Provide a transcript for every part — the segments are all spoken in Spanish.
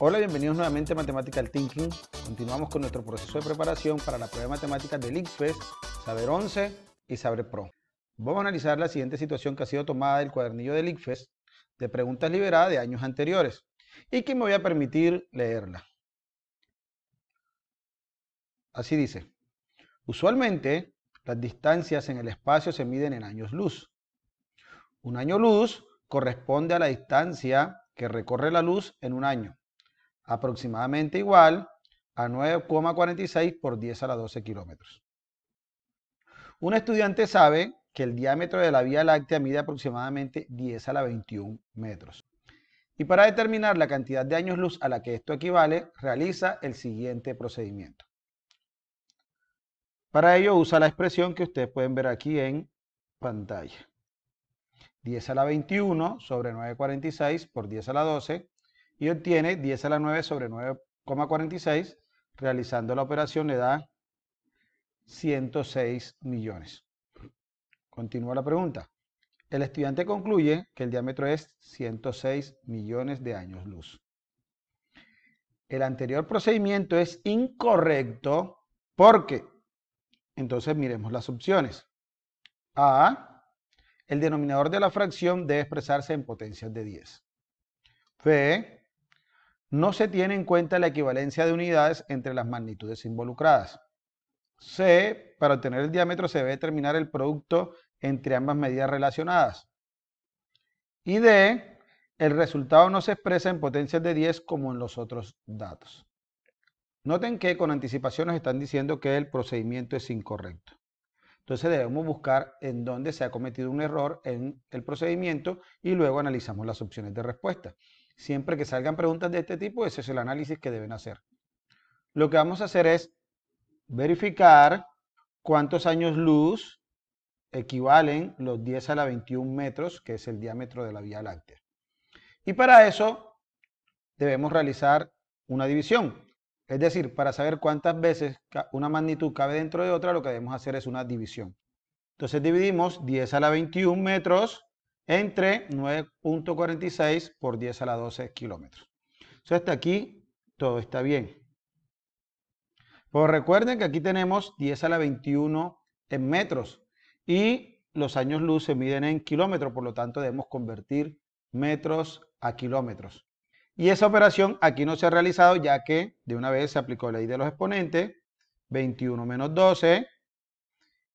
Hola, bienvenidos nuevamente a Mathematical Thinking. Continuamos con nuestro proceso de preparación para la prueba de matemáticas del ICFES, Saber 11 y Saber Pro. Vamos a analizar la siguiente situación que ha sido tomada del cuadernillo del ICFES de preguntas liberadas de años anteriores y que me voy a permitir leerla. Así dice, usualmente las distancias en el espacio se miden en años luz. Un año luz corresponde a la distancia que recorre la luz en un año aproximadamente igual a 9,46 por 10 a la 12 kilómetros. Un estudiante sabe que el diámetro de la Vía Láctea mide aproximadamente 10 a la 21 metros. Y para determinar la cantidad de años luz a la que esto equivale, realiza el siguiente procedimiento. Para ello usa la expresión que ustedes pueden ver aquí en pantalla. 10 a la 21 sobre 9,46 por 10 a la 12 y obtiene 10 a la 9 sobre 9,46. Realizando la operación le da 106 millones. Continúa la pregunta. El estudiante concluye que el diámetro es 106 millones de años luz. El anterior procedimiento es incorrecto porque, entonces miremos las opciones. A, el denominador de la fracción debe expresarse en potencias de 10. B, no se tiene en cuenta la equivalencia de unidades entre las magnitudes involucradas. C, para obtener el diámetro se debe determinar el producto entre ambas medidas relacionadas. Y D, el resultado no se expresa en potencias de 10 como en los otros datos. Noten que con anticipación nos están diciendo que el procedimiento es incorrecto. Entonces debemos buscar en dónde se ha cometido un error en el procedimiento y luego analizamos las opciones de respuesta. Siempre que salgan preguntas de este tipo, ese es el análisis que deben hacer. Lo que vamos a hacer es verificar cuántos años luz equivalen los 10 a la 21 metros, que es el diámetro de la Vía Láctea. Y para eso debemos realizar una división. Es decir, para saber cuántas veces una magnitud cabe dentro de otra, lo que debemos hacer es una división. Entonces dividimos 10 a la 21 metros entre 9.46 por 10 a la 12 kilómetros. Entonces hasta aquí todo está bien. Pues recuerden que aquí tenemos 10 a la 21 en metros y los años luz se miden en kilómetros, por lo tanto debemos convertir metros a kilómetros. Y esa operación aquí no se ha realizado ya que de una vez se aplicó la ley de los exponentes, 21 menos 12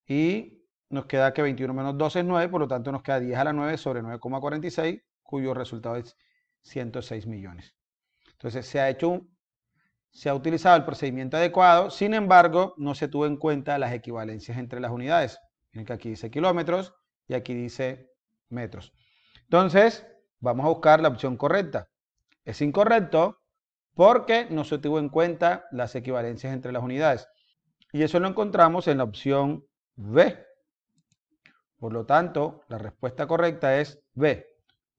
y nos queda que 21 menos 12 es 9, por lo tanto nos queda 10 a la 9 sobre 9,46, cuyo resultado es 106 millones. Entonces se ha hecho se ha utilizado el procedimiento adecuado, sin embargo, no se tuvo en cuenta las equivalencias entre las unidades. Miren que aquí dice kilómetros y aquí dice metros. Entonces, vamos a buscar la opción correcta. Es incorrecto porque no se tuvo en cuenta las equivalencias entre las unidades. Y eso lo encontramos en la opción B. Por lo tanto, la respuesta correcta es B.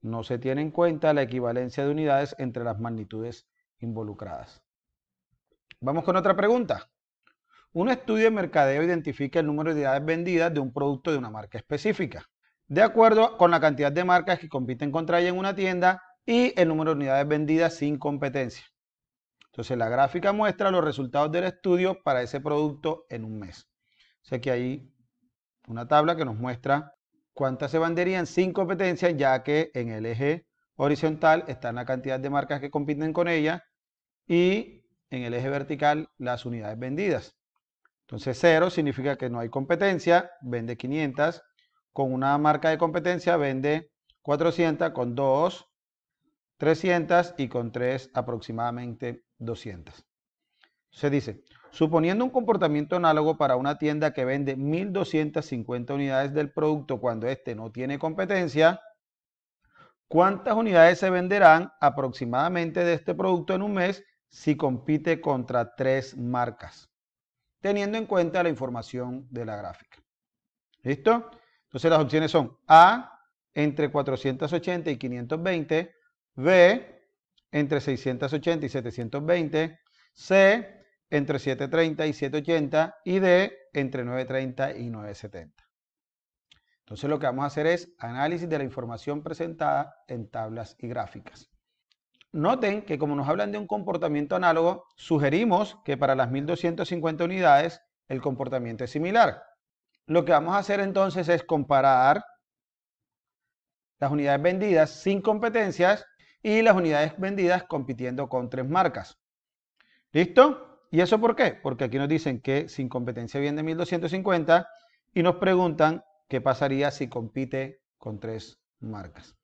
No se tiene en cuenta la equivalencia de unidades entre las magnitudes involucradas. Vamos con otra pregunta. Un estudio de mercadeo identifica el número de unidades vendidas de un producto de una marca específica, de acuerdo con la cantidad de marcas que compiten contra ella en una tienda y el número de unidades vendidas sin competencia. Entonces la gráfica muestra los resultados del estudio para ese producto en un mes. O sea que ahí una tabla que nos muestra cuántas se venderían sin competencia, ya que en el eje horizontal están la cantidad de marcas que compiten con ella y en el eje vertical las unidades vendidas. Entonces 0 significa que no hay competencia, vende 500, con una marca de competencia vende 400, con 2, 300 y con 3 aproximadamente 200. Se dice, suponiendo un comportamiento análogo para una tienda que vende 1.250 unidades del producto cuando éste no tiene competencia, ¿cuántas unidades se venderán aproximadamente de este producto en un mes si compite contra tres marcas? Teniendo en cuenta la información de la gráfica. ¿Listo? Entonces las opciones son A entre 480 y 520, B entre 680 y 720, C entre 7.30 y 7.80 y de entre 9.30 y 9.70. Entonces lo que vamos a hacer es análisis de la información presentada en tablas y gráficas. Noten que como nos hablan de un comportamiento análogo, sugerimos que para las 1250 unidades el comportamiento es similar. Lo que vamos a hacer entonces es comparar las unidades vendidas sin competencias y las unidades vendidas compitiendo con tres marcas. ¿Listo? ¿Y eso por qué? Porque aquí nos dicen que sin competencia viene 1250 y nos preguntan qué pasaría si compite con tres marcas.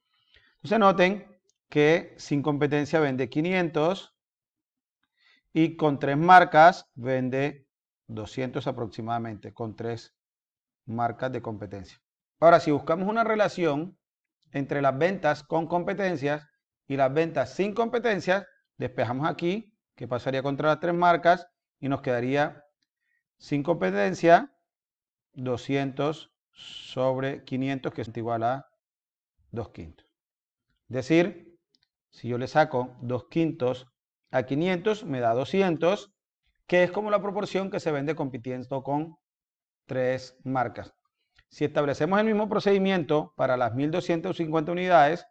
Entonces noten que sin competencia vende 500 y con tres marcas vende 200 aproximadamente, con tres marcas de competencia. Ahora, si buscamos una relación entre las ventas con competencias y las ventas sin competencias, despejamos aquí que pasaría contra las tres marcas y nos quedaría sin competencia 200 sobre 500, que es igual a 2 quintos. Es decir, si yo le saco 2 quintos a 500, me da 200, que es como la proporción que se vende compitiendo con tres marcas. Si establecemos el mismo procedimiento para las 1250 unidades,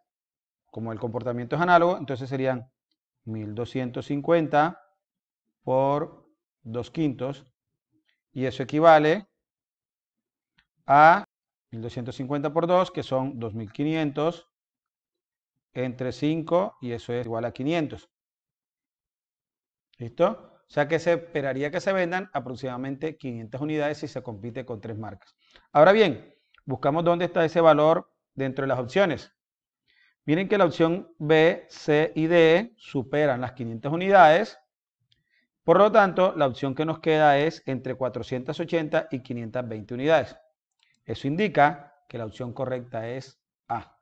como el comportamiento es análogo, entonces serían 1250 por 2 quintos. Y eso equivale a 1250 por 2, que son 2500, entre 5, y eso es igual a 500. ¿Listo? O sea que se esperaría que se vendan aproximadamente 500 unidades si se compite con tres marcas. Ahora bien, buscamos dónde está ese valor dentro de las opciones. Miren que la opción B, C y D superan las 500 unidades. Por lo tanto, la opción que nos queda es entre 480 y 520 unidades. Eso indica que la opción correcta es A.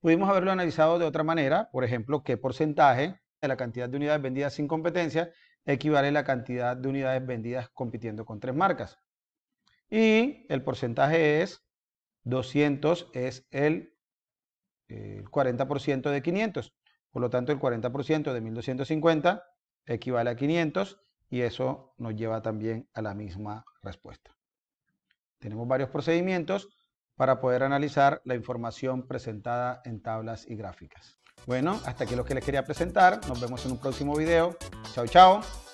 Pudimos haberlo analizado de otra manera, por ejemplo, qué porcentaje de la cantidad de unidades vendidas sin competencia equivale a la cantidad de unidades vendidas compitiendo con tres marcas. Y el porcentaje es 200 es el el 40% de 500. Por lo tanto, el 40% de 1250 equivale a 500 y eso nos lleva también a la misma respuesta. Tenemos varios procedimientos para poder analizar la información presentada en tablas y gráficas. Bueno, hasta aquí lo que les quería presentar. Nos vemos en un próximo video. Chao, chao.